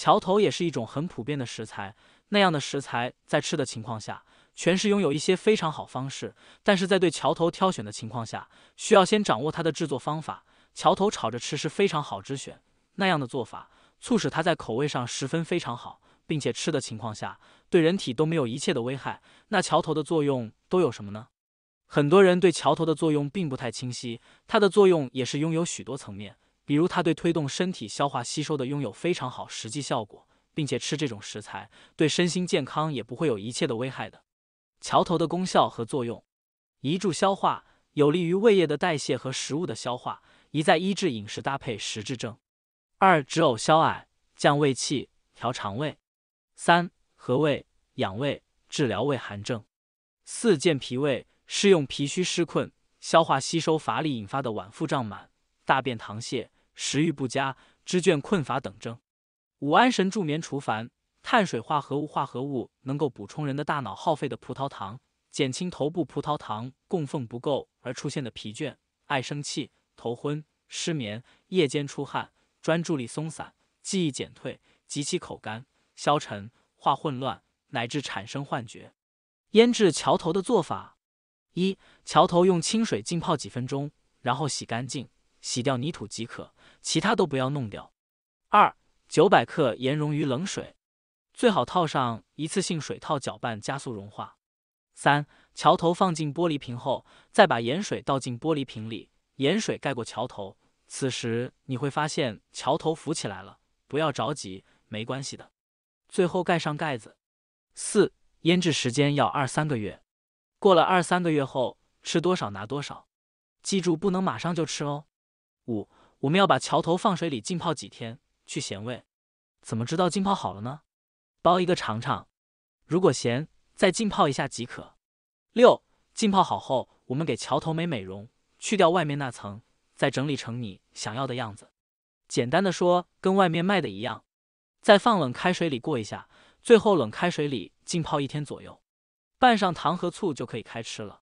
桥头也是一种很普遍的食材，那样的食材在吃的情况下，全是拥有一些非常好方式。但是在对桥头挑选的情况下，需要先掌握它的制作方法。桥头炒着吃是非常好之选，那样的做法促使它在口味上十分非常好，并且吃的情况下，对人体都没有一切的危害。那桥头的作用都有什么呢？很多人对桥头的作用并不太清晰，它的作用也是拥有许多层面。比如它对推动身体消化吸收的拥有非常好实际效果，并且吃这种食材对身心健康也不会有一切的危害的。桥头的功效和作用：一助消化，有利于胃液的代谢和食物的消化；一在医治饮食搭配食滞症；二止呕消矮，降胃气，调肠胃；三和胃养胃，治疗胃寒症；四健脾胃，适用脾虚湿困、消化吸收乏力引发的脘腹胀满、大便溏泻。食欲不佳、知倦困乏等症。五、安神助眠除烦。碳水化合物化合物能够补充人的大脑耗费的葡萄糖，减轻头部葡萄糖供奉不够而出现的疲倦、爱生气、头昏、失眠、夜间出汗、专注力松散、记忆减退及其口干、消沉、化混乱乃至产生幻觉。腌制桥头的做法：一、桥头用清水浸泡几分钟，然后洗干净。洗掉泥土即可，其他都不要弄掉。二九百克盐溶于冷水，最好套上一次性水套搅拌加速融化。三桥头放进玻璃瓶后，再把盐水倒进玻璃瓶里，盐水盖过桥头。此时你会发现桥头浮起来了，不要着急，没关系的。最后盖上盖子。四腌制时间要二三个月，过了二三个月后吃多少拿多少，记住不能马上就吃哦。五，我们要把桥头放水里浸泡几天去咸味，怎么知道浸泡好了呢？剥一个尝尝，如果咸，再浸泡一下即可。六，浸泡好后，我们给桥头美美容，去掉外面那层，再整理成你想要的样子。简单的说，跟外面卖的一样。再放冷开水里过一下，最后冷开水里浸泡一天左右，拌上糖和醋就可以开吃了。